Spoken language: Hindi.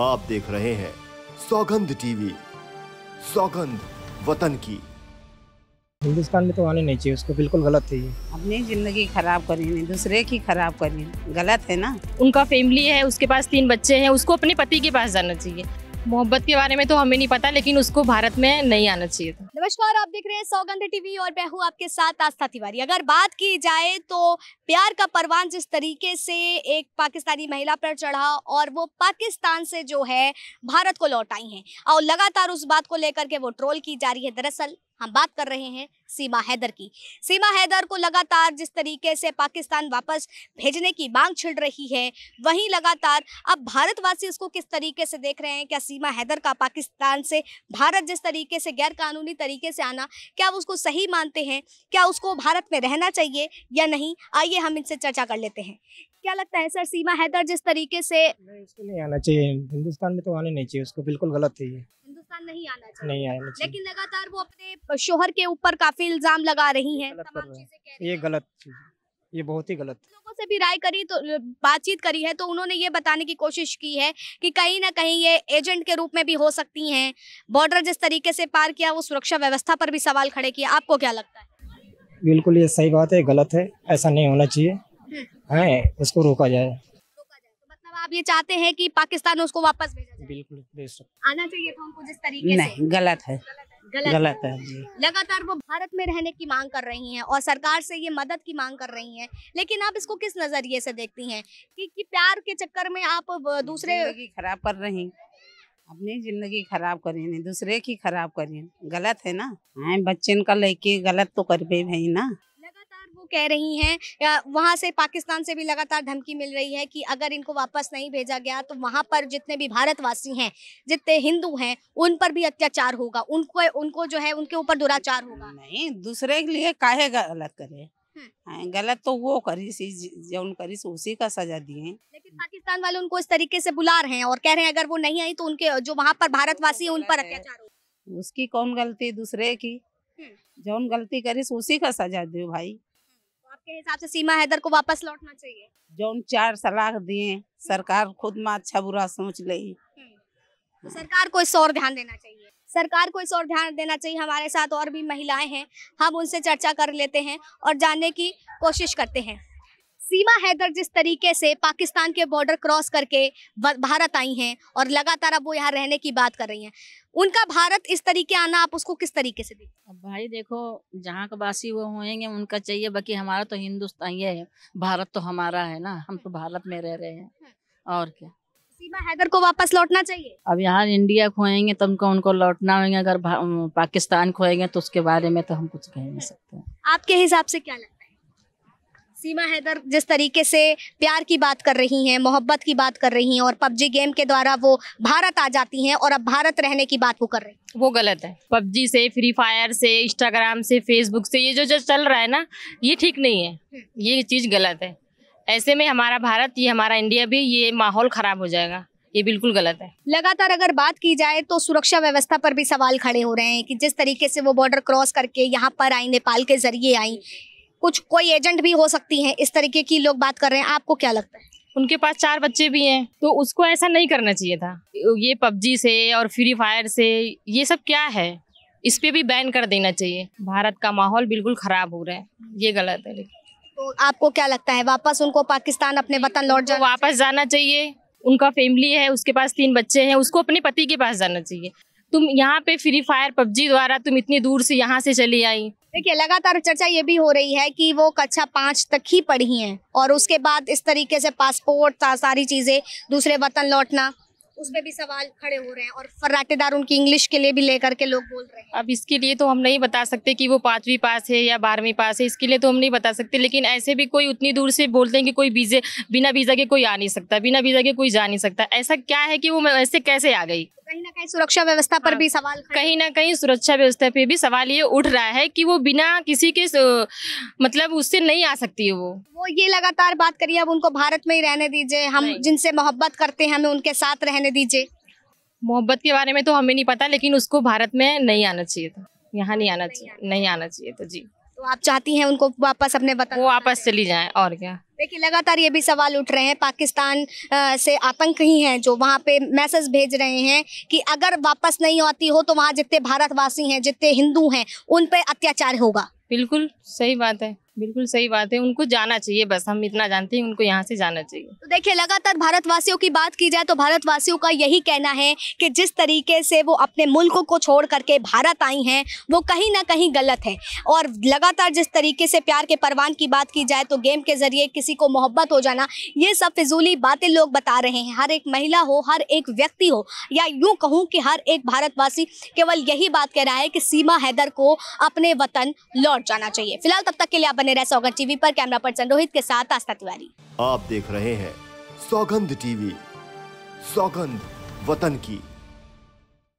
आप देख रहे हैं सौगंध टीवी सौगंध वतन की हिंदुस्तान में तो आने नहीं चाहिए उसको बिल्कुल गलत है अपनी जिंदगी खराब करी नहीं दूसरे की खराब करी गलत है ना उनका फैमिली है उसके पास तीन बच्चे हैं उसको अपने पति के पास जाना चाहिए मोहब्बत के बारे में तो हमें नहीं पता लेकिन उसको भारत में नहीं आना चाहिए था नमस्कार आप देख रहे हैं सौगंध टीवी और मैं हूँ आपके साथ आस्था तिवारी अगर बात की जाए तो प्यार का परवान जिस तरीके से एक पाकिस्तानी महिला पर चढ़ा और वो पाकिस्तान से जो है भारत को लौट आई हैं और लगातार उस बात को लेकर के वो ट्रोल की जा रही है दरअसल हम बात कर रहे हैं सीमा हैदर की सीमा हैदर को लगातार जिस तरीके से पाकिस्तान वापस भेजने की मांग छिड़ रही है वहीं लगातार अब भारतवासी उसको किस तरीके से देख रहे हैं क्या सीमा हैदर का पाकिस्तान से भारत जिस तरीके से गैर कानूनी तरीके से आना क्या उसको सही मानते हैं क्या उसको भारत में रहना चाहिए या नहीं आइए हम इनसे चर्चा कर लेते हैं क्या लगता है सर सीमा हैदर जिस तरीके से नहीं इसको नहीं आना चाहिए हिंदुस्तान में तो आने नहीं चाहिए उसको बिल्कुल गलत है हिंदुस्तान नहीं आना चाहिए नहीं आना चाहिए लेकिन लगातार वो अपने शोहर के ऊपर काफी इल्जाम लगा रही है ये गलत ये बहुत ही गलत लोगों से भी राय करी तो बातचीत करी है तो उन्होंने ये बताने की कोशिश की है कि कहीं ना कहीं ये एजेंट के रूप में भी हो सकती हैं बॉर्डर जिस तरीके से पार किया वो सुरक्षा व्यवस्था पर भी सवाल खड़े किया आपको क्या लगता है बिल्कुल ये सही बात है गलत है ऐसा नहीं होना चाहिए है उसको रोका जाए तो मतलब आप ये चाहते हैं कि पाकिस्तान उसको वापस भेजा जाए बिल्कुल आना चाहिए था उनको जिस तरीके नहीं, से गलत है गलत, गलत है, है लगातार वो भारत में रहने की मांग कर रही हैं और सरकार से ये मदद की मांग कर रही हैं लेकिन आप इसको किस नजरिए से देखती हैं कि, कि प्यार के चक्कर में आप दूसरे की खराब कर रही अपनी जिंदगी खराब करी नहीं दूसरे की खराब करी गलत है ना बच्चे का लेके गलत तो कर पे भाई ना कह रही हैं वहाँ से पाकिस्तान से भी लगातार धमकी मिल रही है कि अगर इनको वापस नहीं भेजा गया तो वहाँ पर जितने भी भारतवासी हैं जितने हिंदू हैं उन पर भी अत्याचार होगा उनको उनको जो है उनके ऊपर दुराचार होगा नहीं दूसरे के लिए काहे गलत करे हम्म। गलत तो वो करी सी जौन करी उसी का सजा दिए लेकिन पाकिस्तान वाले उनको इस तरीके से बुला रहे हैं और कह रहे हैं अगर वो नहीं आई तो उनके जो वहाँ पर भारतवासी है उन पर अत्याचार उसकी कौन गलती दूसरे की हम्म। जो गलती करी उसी का सजा दो भाई आपके हिसाब से सीमा हैदर को वापस लौटना चाहिए जो उन चार सलाह दिए हम्म। सरकार खुद में अच्छा बुरा सोच ले हम्म। तो सरकार को इस और ध्यान देना चाहिए सरकार को इस और ध्यान देना चाहिए हमारे साथ और भी महिलाएं हैं हम उनसे चर्चा कर लेते हैं और जानने की कोशिश करते हैं सीमा हैदर जिस तरीके से पाकिस्तान के बॉर्डर क्रॉस करके भारत आई हैं और लगातार अब वो यहाँ रहने की बात कर रही हैं उनका भारत इस तरीके आना आप उसको किस तरीके से देखते भाई देखो जहाँ का वासी वो होंगे उनका चाहिए बाकी हमारा तो हिंदुस्तान ही है भारत तो हमारा है ना हम तो भारत में रह रहे हैं और क्या सीमा हैदर को वापस लौटना चाहिए अब यहाँ इंडिया खोएंगे तो उनको उनको लौटना होगा अगर पाकिस्तान खोएंगे तो उसके बारे में तो हम कुछ कह नहीं सकते आपके हिसाब से क्या लगता सीमा हैदर जिस तरीके से प्यार की बात कर रही हैं मोहब्बत की बात कर रही हैं और पबजी गेम के द्वारा वो भारत आ जाती हैं और अब भारत रहने की बात वो कर रही हैं वो गलत है पबजी से फ्री फायर से इंस्टाग्राम से फेसबुक से ये जो जो चल रहा है ना ये ठीक नहीं है हम्म। ये चीज़ गलत है ऐसे में हमारा भारत ये हमारा इंडिया भी ये माहौल खराब हो जाएगा ये बिल्कुल गलत है लगातार अगर बात की जाए तो सुरक्षा व्यवस्था पर भी सवाल खड़े हो रहे हैं कि जिस तरीके से वो बॉर्डर क्रॉस करके यहाँ पर आई नेपाल के जरिए आई कुछ कोई एजेंट भी हो सकती हैं इस तरीके की लोग बात कर रहे हैं आपको क्या लगता है उनके पास चार बच्चे भी हैं तो उसको ऐसा नहीं करना चाहिए था ये पबजी से और फ्री फायर से ये सब क्या है इस पर भी बैन कर देना चाहिए भारत का माहौल बिल्कुल खराब हो रहा है ये गलत है तो आपको क्या लगता है वापस उनको पाकिस्तान अपने वतन लौट जाए वापस जाना चाहिए उनका फैमिली है उसके पास तीन बच्चे हैं उसको अपने पति के पास जाना चाहिए तुम यहाँ पे फ्री फायर पबजी द्वारा तुम इतनी दूर से यहाँ से चली आई देखिए लगातार चर्चा ये भी हो रही है कि वो कक्षा पाँच तक ही पढ़ी हैं और उसके बाद इस तरीके से पासपोर्ट सारी चीज़ें दूसरे वतन लौटना उस पर भी सवाल खड़े हो रहे हैं और फर्राटेदार उनकी इंग्लिश के लिए भी लेकर के लोग बोल रहे हैं अब इसके लिए तो हम नहीं बता सकते कि वो पाँचवीं पास है या बारहवीं पास है इसके लिए तो हम नहीं बता सकते लेकिन ऐसे भी कोई उतनी दूर से बोलते हैं कि कोई वीजे बिना वीज़ा के कोई आ नहीं सकता बिना वीज़ा के कोई जा नहीं सकता ऐसा क्या है कि वो ऐसे कैसे आ गई कहीं सुरक्षा व्यवस्था पर हाँ। भी सवाल कहीं ना कहीं सुरक्षा व्यवस्था पे भी सवाल ये उठ रहा है कि वो बिना किसी के मतलब उससे नहीं आ सकती है वो वो ये लगातार बात करिए अब उनको भारत में ही रहने दीजिए हम जिनसे मोहब्बत करते हैं हमें उनके साथ रहने दीजिए मोहब्बत के बारे में तो हमें नहीं पता लेकिन उसको भारत में नहीं आना चाहिए था यहाँ नहीं आना चाहिए नहीं आना चाहिए था जी तो आप चाहती हैं उनको वापस अपने वतन वो वापस चली जाए और क्या देखिए लगातार ये भी सवाल उठ रहे हैं पाकिस्तान से आतंक ही हैं जो वहाँ पे मैसेज भेज रहे हैं कि अगर वापस नहीं आती हो तो वहाँ जितने भारतवासी हैं जितने हिंदू हैं उन पर अत्याचार होगा बिल्कुल सही बात है बिल्कुल सही बात है उनको जाना चाहिए बस हम इतना जानते हैं उनको यहाँ से जाना चाहिए तो देखिए लगातार भारतवासियों की बात की जाए तो भारतवासियों का यही कहना है कि जिस तरीके से वो अपने मुल्क को छोड़ करके भारत आई हैं वो कहीं ना कहीं गलत है और लगातार जिस तरीके से प्यार के परवान की बात की जाए तो गेम के ज़रिए किसी को मोहब्बत हो जाना ये सब फिजूली बातें लोग बता रहे हैं हर एक महिला हो हर एक व्यक्ति हो या यूँ कहूँ कि हर एक भारतवासी केवल यही बात कह रहा है कि सीमा हैदर को अपने वतन लौट लौट जाना चाहिए फिलहाल तब तक के लिए आप बने रहे सौगंध टीवी पर कैमरा पर्सन रोहित के साथ आस्था तिवारी आप देख रहे हैं सौगंध टीवी सौगंध वतन की